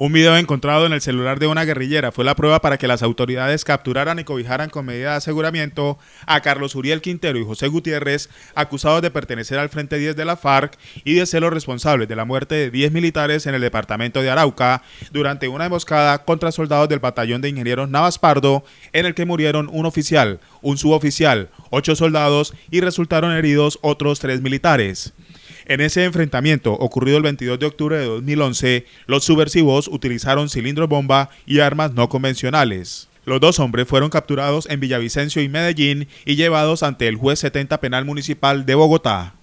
Un video encontrado en el celular de una guerrillera fue la prueba para que las autoridades capturaran y cobijaran con medida de aseguramiento a Carlos Uriel Quintero y José Gutiérrez, acusados de pertenecer al Frente 10 de la FARC y de ser los responsables de la muerte de 10 militares en el departamento de Arauca durante una emboscada contra soldados del batallón de ingenieros Navas Pardo, en el que murieron un oficial, un suboficial, ocho soldados y resultaron heridos otros tres militares. En ese enfrentamiento, ocurrido el 22 de octubre de 2011, los subversivos utilizaron cilindro bomba y armas no convencionales. Los dos hombres fueron capturados en Villavicencio y Medellín y llevados ante el juez 70 Penal Municipal de Bogotá.